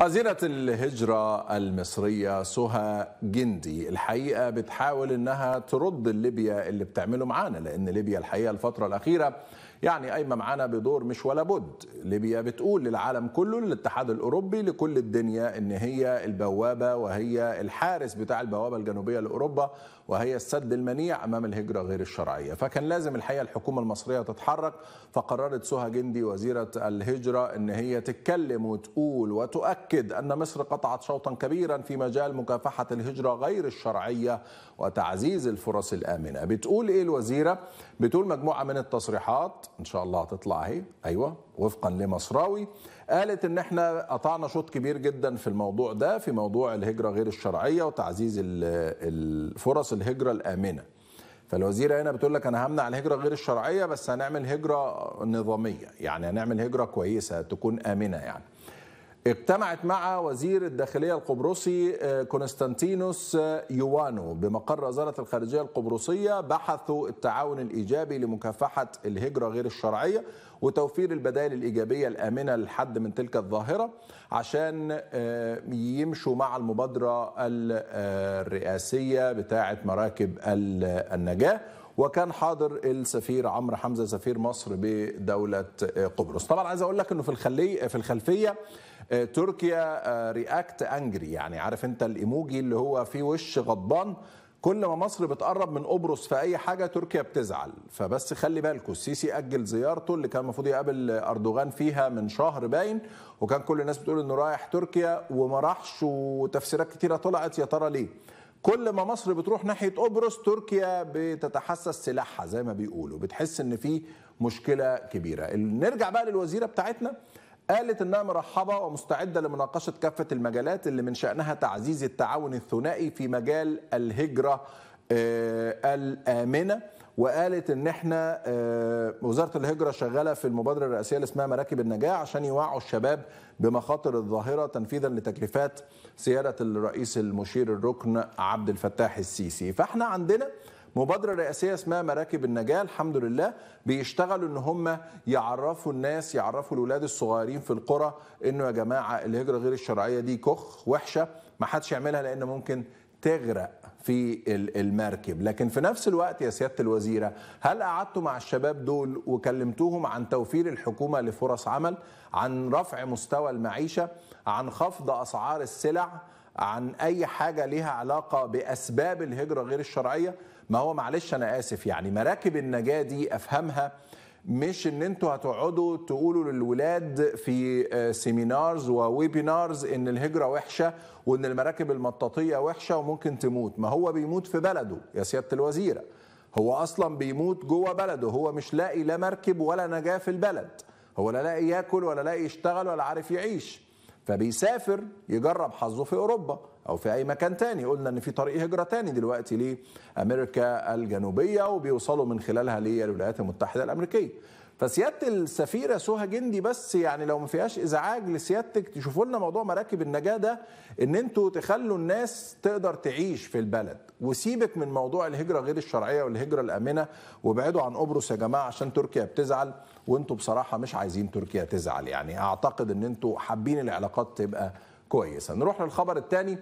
وزيرة الهجرة المصرية سهى جندي الحقيقة بتحاول إنها ترد ليبيا اللي بتعمله معانا لأن ليبيا الحقيقة الفترة الأخيرة يعني قايمة معانا بدور مش ولا بد ليبيا بتقول للعالم كله للاتحاد الأوروبي لكل الدنيا إن هي البوابة وهي الحارس بتاع البوابة الجنوبية لأوروبا وهي السد المنيع أمام الهجرة غير الشرعية فكان لازم الحقيقة الحكومة المصرية تتحرك فقررت سهى جندي وزيرة الهجرة إن هي تتكلم وتقول وتؤكد يؤكد أن مصر قطعت شوطا كبيرا في مجال مكافحة الهجرة غير الشرعية وتعزيز الفرص الآمنة بتقول إيه الوزيرة؟ بتقول مجموعة من التصريحات إن شاء الله هتطلع أهي أيوة وفقا لمصراوي قالت ان احنا قطعنا شوط كبير جدا في الموضوع ده في موضوع الهجره غير الشرعيه وتعزيز الفرص الهجره الامنه فالوزيره هنا بتقول لك انا همنع الهجره غير الشرعيه بس هنعمل هجره نظاميه يعني هنعمل هجره كويسه تكون امنه يعني اجتمعت مع وزير الداخلية القبرصي آه، كونستانتينوس آه، يوانو بمقر وزارة الخارجية القبرصية بحثوا التعاون الإيجابي لمكافحة الهجرة غير الشرعية وتوفير البدائل الإيجابية الآمنة للحد من تلك الظاهرة عشان آه، يمشوا مع المبادرة الرئاسية بتاعة مراكب النجاة وكان حاضر السفير عمرو حمزه سفير مصر بدوله قبرص طبعا عايز اقول لك انه في الخلي في الخلفيه آه، تركيا رياكت آه، انجري يعني عارف انت الايموجي اللي هو فيه وش غضبان كل ما مصر بتقرب من قبرص في اي حاجه تركيا بتزعل فبس خلي بالكم السيسي اجل زيارته اللي كان المفروض يقابل اردوغان فيها من شهر باين وكان كل الناس بتقول انه رايح تركيا وما راحش وتفسيرات كتيره طلعت يا ترى ليه كل ما مصر بتروح ناحيه قبرص تركيا بتتحسس سلاحها زي ما بيقولوا بتحس ان في مشكله كبيره نرجع بقى للوزيره بتاعتنا قالت انها مرحبه ومستعده لمناقشه كافه المجالات اللي من شانها تعزيز التعاون الثنائي في مجال الهجره آه، الامنه وقالت ان احنا آه، وزاره الهجره شغاله في المبادره الرئاسيه اللي اسمها مراكب النجاه عشان يوعوا الشباب بمخاطر الظاهره تنفيذا لتكليفات سياده الرئيس المشير الركن عبد الفتاح السيسي فاحنا عندنا مبادرة رئاسية اسمها مراكب النجاة الحمد لله بيشتغلوا ان هم يعرفوا الناس يعرفوا الولاد الصغيرين في القرى انه يا جماعة الهجرة غير الشرعية دي كخ وحشة ما حدش يعملها لان ممكن تغرق في المركب لكن في نفس الوقت يا سيادة الوزيرة هل قعدتوا مع الشباب دول وكلمتوهم عن توفير الحكومة لفرص عمل عن رفع مستوى المعيشة عن خفض أسعار السلع عن أي حاجة ليها علاقة بأسباب الهجرة غير الشرعية ما هو معلش أنا آسف يعني مراكب النجاة دي أفهمها مش ان انتوا هتقعدوا تقولوا للولاد في سيمينارز آه، وويبينارز ان الهجره وحشه وان المراكب المطاطيه وحشه وممكن تموت ما هو بيموت في بلده يا سياده الوزيره هو اصلا بيموت جوه بلده هو مش لاقي لا مركب ولا نجاه في البلد هو لا لاقي ياكل ولا لاقي يشتغل ولا عارف يعيش فبيسافر يجرب حظه في اوروبا او في اي مكان تاني قلنا ان في طريق هجره تاني دلوقتي لامريكا الجنوبيه وبيوصلوا من خلالها للولايات المتحده الامريكيه فسياده السفيره سوها جندي بس يعني لو ما فيهاش ازعاج لسيادتك تشوفوا لنا موضوع مراكب النجاه ده ان انتوا تخلوا الناس تقدر تعيش في البلد وسيبك من موضوع الهجره غير الشرعيه والهجره الامنه وابعدوا عن قبرص يا جماعه عشان تركيا بتزعل وانتوا بصراحه مش عايزين تركيا تزعل يعني اعتقد ان انتوا حابين العلاقات تبقى كويسه نروح للخبر الثاني